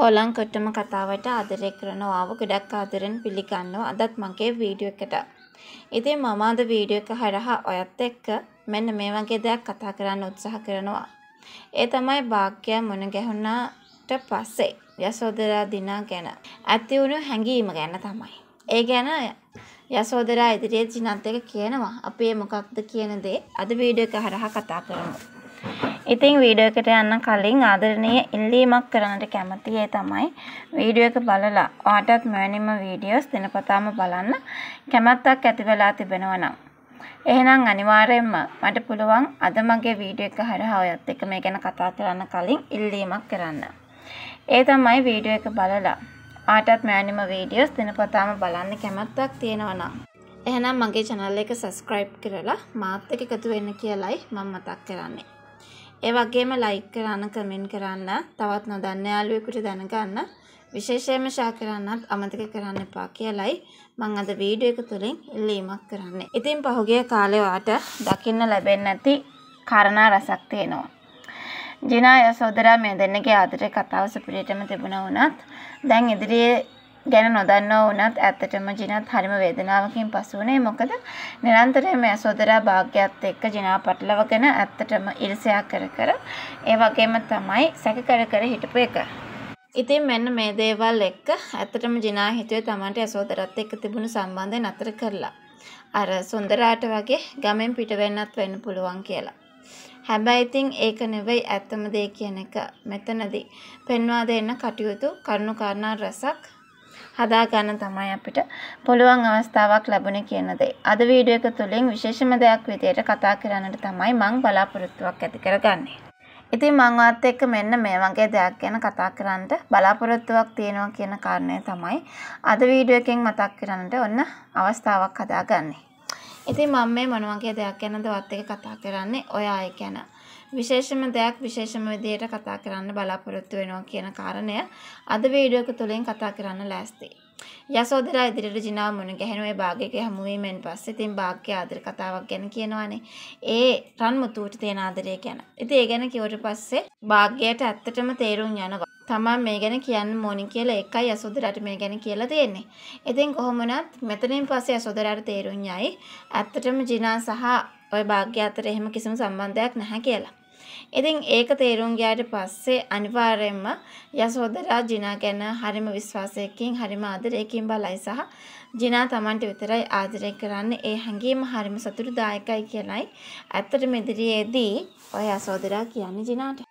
හෝලං කොට්ටම කතාවට ආදරය කරනවාව ගොඩක් ආදරෙන් පිළිගන්නවා අදත් මගේ වීඩියෝ එකට. ඉතින් මම අද වීඩියෝ එක හරහා ඔයත් එක්ක මෙන්න මේ වගේ දෙයක් කතා කරන්න උත්සාහ කරනවා. ඒ තමයි වාක්‍ය මොන ගැහුණාට පස්සේ යසෝදරා දිනා ගැන ඇති වුණු හැඟීම ගැන තමයි. ඒ ගැන යසෝදරා ඉදිරියේ ජිනත් එක කියනවා. අපි මොකක්ද කියන දේ අද වීඩියෝ එක හරහා කතා කරමු. ඉතින් වීඩියෝ එකට යන්න කලින් ආදරණීය ඉල්ලීමක් කරන්නට කැමතියි තමයි වීඩියෝ එක බලලා ඔයාටත් මෙවැනිම වීඩියෝස් දිනපතාම බලන්න කැමැත්තක් ඇති වෙලා තිබෙනවා නම් එහෙනම් අනිවාර්යයෙන්ම මට පුළුවන් අද මගේ වීඩියෝ එක හරහා ඔයත් එක්ක මේ ගැන කතා කරන්න කලින් ඉල්ලීමක් කරන්න. ඒ තමයි වීඩියෝ එක බලලා ආටත් මෑනිම වීඩියෝස් දිනපතාම බලන්න කැමැත්තක් තියෙනවා නම් එහෙනම් මගේ channel එක subscribe කරලා මාත් එක්ක එකතු වෙන්න කියලයි මම මතක් කරන්නේ. ඒ වගේම ලයික් කරන්න කමෙන්ට් කරන්න තවත් නොදන්න යාළුවෙකුට දැනගන්න විශේෂයෙන්ම ෂෙයා කරන්නත් අමතක කරන්න එපා කියලයි මම අද වීඩියෝ එක තුලින් ඉල්ලීමක් කරන්නේ. ඉතින් පහුගිය කාලේ වාට දකින්න ලැබෙන්නේ නැති කරනා රසක් තියෙනවා. ජිනා යසෝදරා මේ දෙන්නගේ ආදරේ කතාව සුපිරිටම තිබුණා වුණත් දැන් ඉදිරියේ ගැන නොදන්නව වුණත් ඇත්තටම ජිනත් හරිම වේදනාවකින් පසු වුණේ මොකද නිරන්තරයෙන්ම යසෝදරා භාග්‍යයත් එක්ක ජිනා පටලවගෙන ඇත්තටම ඉරිසියා කර කර ඒ වගේම තමයි සැක කර කර හිටපු එක. ඉතින් මෙන්න මේ දේවල් එක්ක ඇත්තටම ජිනා හිතුවේ Tamanට යසෝදරාත් එක්ක තිබුණු සම්බන්ධය නතර කරලා අර සුන්දරාට වගේ ගමෙන් පිට වෙන්නත් වෙන්න පුළුවන් කියලා. හැබැයි ඉතින් ඒක නෙවෙයි ඇත්තම දේ කියන එක මෙතනදී පෙන්වා දෙන්න කටයුතු කරුණු කාරණා රසක් හදාගන්න තමයි අපිට පුළුවන් අවස්ථාවක් ලැබුණ කියන දේ. අද වීඩියෝ එක තුලින් විශේෂම දෙයක් විදියට කතා කරන්නට තමයි මම බලාපොරොත්තුවක් ඇති කරගන්නේ. ඉතින් මංවත් එක්ක මෙන්න මේ වගේ දෙයක් ගැන කතා කරන්නට බලාපොරොත්තුවක් තියෙනවා කියන කාරණය තමයි අද වීඩියෝ එකෙන් මතක් කරන්නට ඔන්න අවස්ථාවක් හදාගන්නේ. ඉතින් මම මේ මොන වගේ දෙයක් ගැනද ඔයත් එක්ක කතා කරන්නේ ඔය අය ගැන. විශේෂම දෙයක් විශේෂම විදියට කතා කරන්න බලාපොරොත්තු වෙනවා කියන කාරණය අද වීඩියෝ එක තුලින් කතා කරන්න ලෑස්තියි. යසෝදරා ඉදිරියට ජිනාව මුණ ගැහෙන ඔය භාගයක හමුවීමෙන් පස්සේ ඉතින් භාග්‍ය ආදර කතාවක් ගැන කියනවානේ. ඒ රන් මුතුට තියෙන ආදරය ගැන. ඉතින් ඒ ගැන කිව්වට පස්සේ භාග්‍යයට ඇත්තටම තේරුම් යනවා. තමා මේ ගැන කියන්න මොනි කියලා එකයි යසෝදරාට මේ ගැන කියලා තියෙන්නේ. ඉතින් කොහොම වුණත් මෙතනින් පස්සේ යසෝදරාට තේරුම් යයි ඇත්තටම ජිනා සහ ওই භාග්‍ය අතර එහෙම කිසිම සම්බන්ධයක් නැහැ කියලා. ඉතින් ඒක තේරුම් ගියාට පස්සේ අනිවාර්යයෙන්ම යසෝදරා ජිනා ගැන හරිම විශ්වාසයකින් හරිම ආදරයකින් බලයි සහ ජිනා Tamanට විතරයි ආදරය කරන්නේ ඒ හැඟීම හරිම සතුටුදායකයි කියලයි ඇත්තටම ඉදිරියේදී ඔය යසෝදරා කියන්නේ ජිනාට